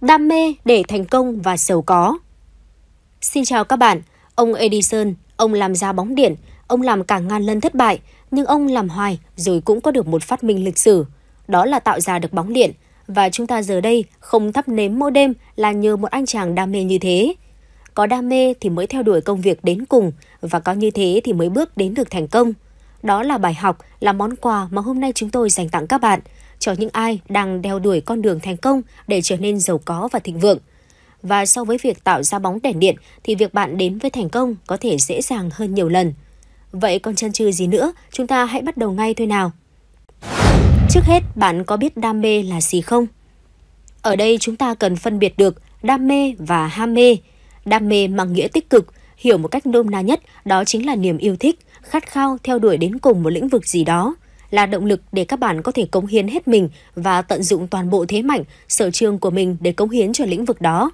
đam mê để thành công và giàu có. Xin chào các bạn, ông Edison, ông làm ra bóng điện, ông làm cả ngàn lần thất bại, nhưng ông làm hoài rồi cũng có được một phát minh lịch sử, đó là tạo ra được bóng điện và chúng ta giờ đây không thắp nến mỗi đêm là nhờ một anh chàng đam mê như thế. Có đam mê thì mới theo đuổi công việc đến cùng và có như thế thì mới bước đến được thành công. Đó là bài học, là món quà mà hôm nay chúng tôi dành tặng các bạn cho những ai đang đeo đuổi con đường thành công để trở nên giàu có và thịnh vượng. Và so với việc tạo ra bóng đèn điện thì việc bạn đến với thành công có thể dễ dàng hơn nhiều lần. Vậy còn chân chừ gì nữa, chúng ta hãy bắt đầu ngay thôi nào. Trước hết, bạn có biết đam mê là gì không? Ở đây chúng ta cần phân biệt được đam mê và ham mê. Đam mê mang nghĩa tích cực, hiểu một cách nôm na nhất đó chính là niềm yêu thích, khát khao theo đuổi đến cùng một lĩnh vực gì đó là động lực để các bạn có thể cống hiến hết mình và tận dụng toàn bộ thế mạnh, sở trường của mình để cống hiến cho lĩnh vực đó.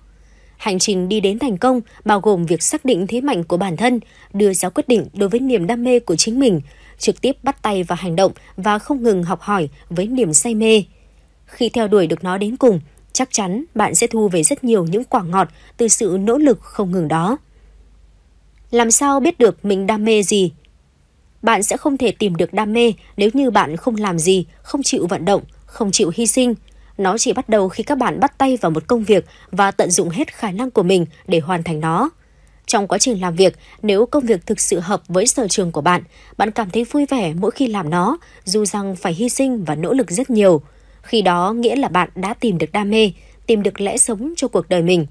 Hành trình đi đến thành công bao gồm việc xác định thế mạnh của bản thân, đưa ra quyết định đối với niềm đam mê của chính mình, trực tiếp bắt tay vào hành động và không ngừng học hỏi với niềm say mê. Khi theo đuổi được nó đến cùng, chắc chắn bạn sẽ thu về rất nhiều những quả ngọt từ sự nỗ lực không ngừng đó. Làm sao biết được mình đam mê gì? Bạn sẽ không thể tìm được đam mê nếu như bạn không làm gì, không chịu vận động, không chịu hy sinh. Nó chỉ bắt đầu khi các bạn bắt tay vào một công việc và tận dụng hết khả năng của mình để hoàn thành nó. Trong quá trình làm việc, nếu công việc thực sự hợp với sở trường của bạn, bạn cảm thấy vui vẻ mỗi khi làm nó, dù rằng phải hy sinh và nỗ lực rất nhiều. Khi đó nghĩa là bạn đã tìm được đam mê, tìm được lẽ sống cho cuộc đời mình.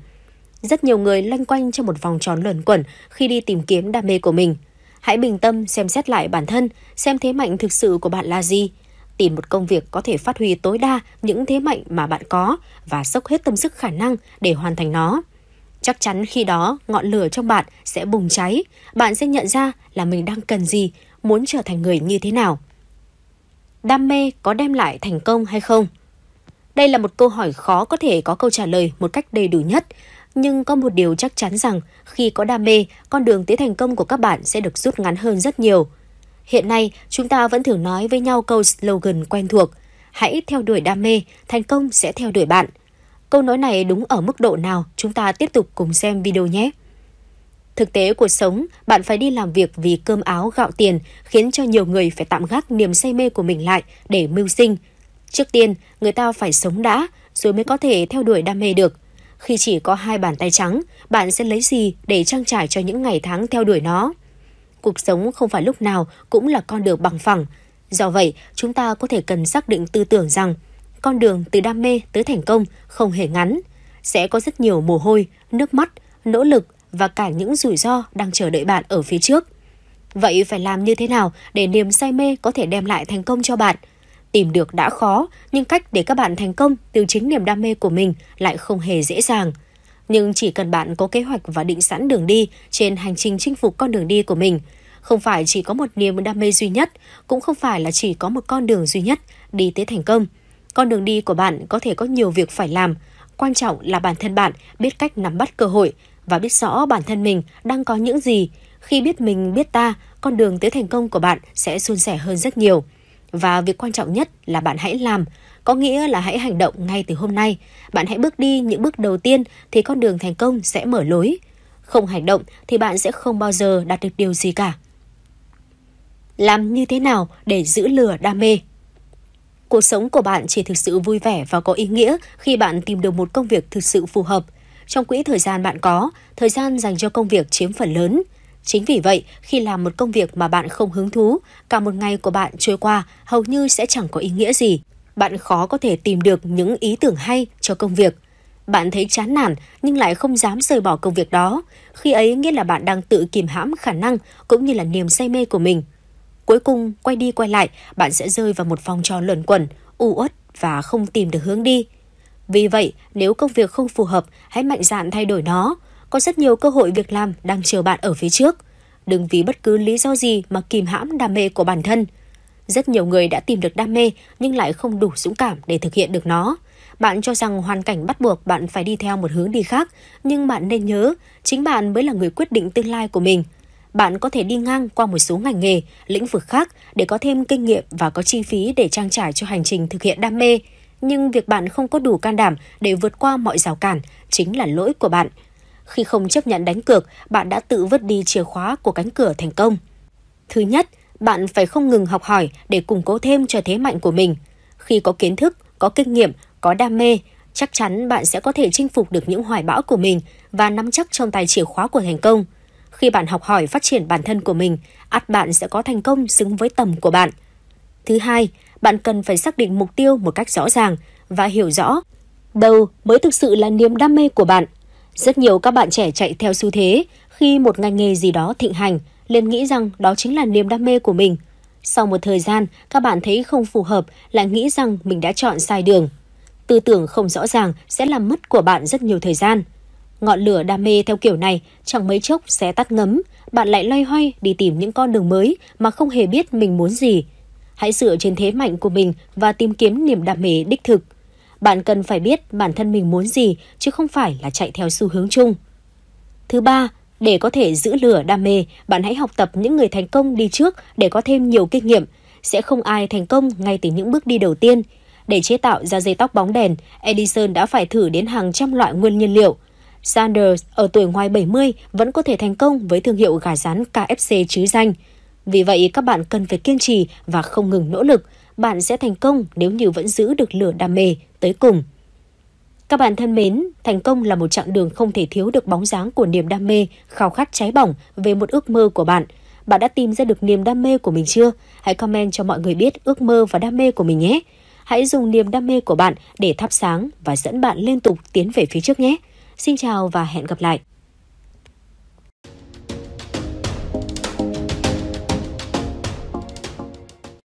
Rất nhiều người lanh quanh trong một vòng tròn luẩn quẩn khi đi tìm kiếm đam mê của mình – Hãy bình tâm xem xét lại bản thân, xem thế mạnh thực sự của bạn là gì. Tìm một công việc có thể phát huy tối đa những thế mạnh mà bạn có và sốc hết tâm sức khả năng để hoàn thành nó. Chắc chắn khi đó ngọn lửa trong bạn sẽ bùng cháy, bạn sẽ nhận ra là mình đang cần gì, muốn trở thành người như thế nào. Đam mê có đem lại thành công hay không? Đây là một câu hỏi khó có thể có câu trả lời một cách đầy đủ nhất, nhưng có một điều chắc chắn rằng khi có đam mê, con đường tới thành công của các bạn sẽ được rút ngắn hơn rất nhiều. Hiện nay, chúng ta vẫn thường nói với nhau câu slogan quen thuộc, hãy theo đuổi đam mê, thành công sẽ theo đuổi bạn. Câu nói này đúng ở mức độ nào, chúng ta tiếp tục cùng xem video nhé. Thực tế cuộc sống, bạn phải đi làm việc vì cơm áo gạo tiền, khiến cho nhiều người phải tạm gác niềm say mê của mình lại để mưu sinh. Trước tiên, người ta phải sống đã, rồi mới có thể theo đuổi đam mê được khi chỉ có hai bàn tay trắng, bạn sẽ lấy gì để trang trải cho những ngày tháng theo đuổi nó? Cuộc sống không phải lúc nào cũng là con đường bằng phẳng. Do vậy, chúng ta có thể cần xác định tư tưởng rằng con đường từ đam mê tới thành công không hề ngắn. Sẽ có rất nhiều mồ hôi, nước mắt, nỗ lực và cả những rủi ro đang chờ đợi bạn ở phía trước. Vậy phải làm như thế nào để niềm say mê có thể đem lại thành công cho bạn – Tìm được đã khó, nhưng cách để các bạn thành công từ chính niềm đam mê của mình lại không hề dễ dàng. Nhưng chỉ cần bạn có kế hoạch và định sẵn đường đi trên hành trình chinh phục con đường đi của mình, không phải chỉ có một niềm đam mê duy nhất, cũng không phải là chỉ có một con đường duy nhất đi tới thành công. Con đường đi của bạn có thể có nhiều việc phải làm, quan trọng là bản thân bạn biết cách nắm bắt cơ hội và biết rõ bản thân mình đang có những gì. Khi biết mình biết ta, con đường tới thành công của bạn sẽ suôn sẻ hơn rất nhiều. Và việc quan trọng nhất là bạn hãy làm, có nghĩa là hãy hành động ngay từ hôm nay. Bạn hãy bước đi những bước đầu tiên thì con đường thành công sẽ mở lối. Không hành động thì bạn sẽ không bao giờ đạt được điều gì cả. Làm như thế nào để giữ lửa đam mê? Cuộc sống của bạn chỉ thực sự vui vẻ và có ý nghĩa khi bạn tìm được một công việc thực sự phù hợp. Trong quỹ thời gian bạn có, thời gian dành cho công việc chiếm phần lớn. Chính vì vậy, khi làm một công việc mà bạn không hứng thú, cả một ngày của bạn trôi qua hầu như sẽ chẳng có ý nghĩa gì. Bạn khó có thể tìm được những ý tưởng hay cho công việc. Bạn thấy chán nản nhưng lại không dám rời bỏ công việc đó. Khi ấy nghĩa là bạn đang tự kìm hãm khả năng cũng như là niềm say mê của mình. Cuối cùng, quay đi quay lại, bạn sẽ rơi vào một vòng tròn luẩn quẩn, u uất và không tìm được hướng đi. Vì vậy, nếu công việc không phù hợp, hãy mạnh dạn thay đổi nó, có rất nhiều cơ hội việc làm đang chờ bạn ở phía trước. Đừng vì bất cứ lý do gì mà kìm hãm đam mê của bản thân. Rất nhiều người đã tìm được đam mê nhưng lại không đủ dũng cảm để thực hiện được nó. Bạn cho rằng hoàn cảnh bắt buộc bạn phải đi theo một hướng đi khác, nhưng bạn nên nhớ, chính bạn mới là người quyết định tương lai của mình. Bạn có thể đi ngang qua một số ngành nghề, lĩnh vực khác để có thêm kinh nghiệm và có chi phí để trang trải cho hành trình thực hiện đam mê. Nhưng việc bạn không có đủ can đảm để vượt qua mọi rào cản chính là lỗi của bạn – khi không chấp nhận đánh cược, bạn đã tự vứt đi chìa khóa của cánh cửa thành công. Thứ nhất, bạn phải không ngừng học hỏi để củng cố thêm cho thế mạnh của mình. Khi có kiến thức, có kinh nghiệm, có đam mê, chắc chắn bạn sẽ có thể chinh phục được những hoài bão của mình và nắm chắc trong tay chìa khóa của thành công. Khi bạn học hỏi phát triển bản thân của mình, ắt bạn sẽ có thành công xứng với tầm của bạn. Thứ hai, bạn cần phải xác định mục tiêu một cách rõ ràng và hiểu rõ đâu mới thực sự là niềm đam mê của bạn. Rất nhiều các bạn trẻ chạy theo xu thế, khi một ngành nghề gì đó thịnh hành, liền nghĩ rằng đó chính là niềm đam mê của mình. Sau một thời gian, các bạn thấy không phù hợp lại nghĩ rằng mình đã chọn sai đường. Tư tưởng không rõ ràng sẽ làm mất của bạn rất nhiều thời gian. Ngọn lửa đam mê theo kiểu này chẳng mấy chốc sẽ tắt ngấm, bạn lại loay hoay đi tìm những con đường mới mà không hề biết mình muốn gì. Hãy dựa trên thế mạnh của mình và tìm kiếm niềm đam mê đích thực. Bạn cần phải biết bản thân mình muốn gì chứ không phải là chạy theo xu hướng chung. Thứ ba, để có thể giữ lửa đam mê, bạn hãy học tập những người thành công đi trước để có thêm nhiều kinh nghiệm. Sẽ không ai thành công ngay từ những bước đi đầu tiên. Để chế tạo ra dây tóc bóng đèn, Edison đã phải thử đến hàng trăm loại nguyên nhiên liệu. Sanders ở tuổi ngoài 70 vẫn có thể thành công với thương hiệu gà rán KFC chứ danh. Vì vậy, các bạn cần phải kiên trì và không ngừng nỗ lực. Bạn sẽ thành công nếu như vẫn giữ được lửa đam mê tới cùng. Các bạn thân mến, thành công là một chặng đường không thể thiếu được bóng dáng của niềm đam mê, khao khát cháy bỏng về một ước mơ của bạn. Bạn đã tìm ra được niềm đam mê của mình chưa? Hãy comment cho mọi người biết ước mơ và đam mê của mình nhé. Hãy dùng niềm đam mê của bạn để thắp sáng và dẫn bạn liên tục tiến về phía trước nhé. Xin chào và hẹn gặp lại.